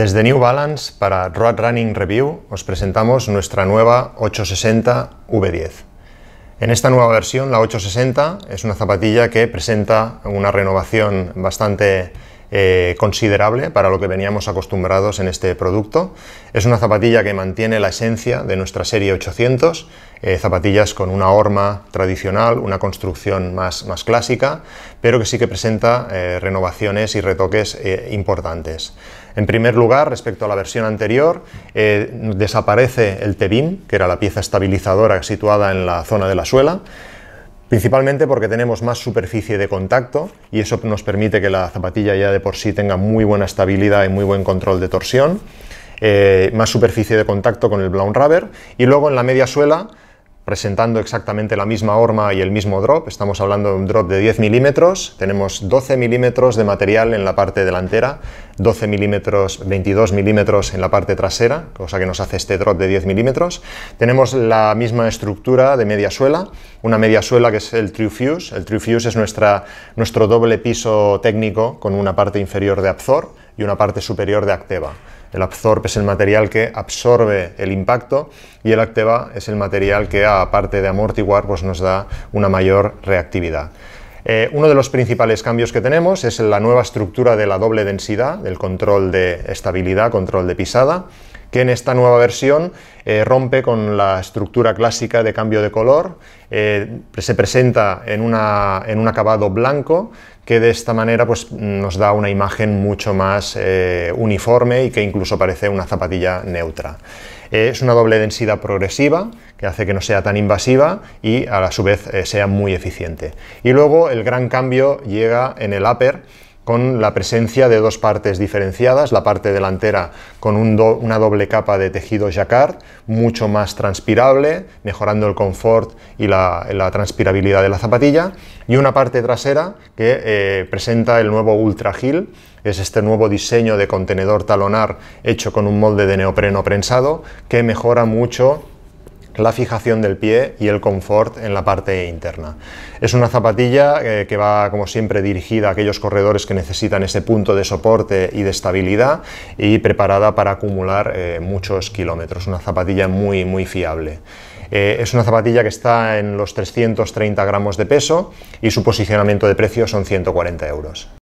Desde New Balance para Road Running Review os presentamos nuestra nueva 860 V10. En esta nueva versión, la 860 es una zapatilla que presenta una renovación bastante eh, considerable para lo que veníamos acostumbrados en este producto. Es una zapatilla que mantiene la esencia de nuestra serie 800, eh, zapatillas con una horma tradicional, una construcción más, clásica, pero que sí que presenta eh, renovaciones y retoques importantes. En primer lugar, respecto a la versión anterior, desaparece el tebim, que era la pieza estabilizadora situada en la zona de la suela, Principalmente porque tenemos más superficie de contacto y eso nos permite que la zapatilla ya de por sí tenga muy buena estabilidad y muy buen control de torsión. Eh, más superficie de contacto con el Blown Rubber y luego en la media suela presentando exactamente la misma horma y el mismo drop. Estamos hablando de un drop de 10 milímetros, tenemos 12 milímetros de material en la parte delantera, 12 milímetros, 22 milímetros en la parte trasera, cosa que nos hace este drop de 10 milímetros. Tenemos la misma estructura de media suela, una media suela que es el True El True es nuestra, nuestro doble piso técnico con una parte inferior de Abzor y una parte superior de Acteva. El absorb es el material que absorbe el impacto y el activa es el material que, aparte de amortiguar, pues nos da una mayor reactividad. Eh, uno de los principales cambios que tenemos es la nueva estructura de la doble densidad, del control de estabilidad, control de pisada que en esta nueva versión eh, rompe con la estructura clásica de cambio de color, eh, se presenta en, un acabado blanco que de esta manera pues, nos da una imagen mucho más eh, uniforme y que incluso parece una zapatilla neutra. Es una doble densidad progresiva que hace que no sea tan invasiva y a la su vez sea muy eficiente. Y luego el gran cambio llega en el upper, con la presencia de dos partes diferenciadas, la parte delantera con una doble capa de tejido jacquard, mucho más transpirable, mejorando el confort y la, transpirabilidad de la zapatilla, y una parte trasera que eh, presenta el nuevo Ultra Heel, es este nuevo diseño de contenedor talonar hecho con un molde de neopreno prensado que mejora mucho la fijación del pie y el confort en la parte interna. Es una zapatilla eh, que va, como siempre, dirigida a aquellos corredores que necesitan ese punto de soporte y de estabilidad y preparada para acumular eh, muchos kilómetros. Una zapatilla muy, muy fiable. Eh, es una zapatilla que está en los 330 gramos de peso y su posicionamiento de precio son 140 euros.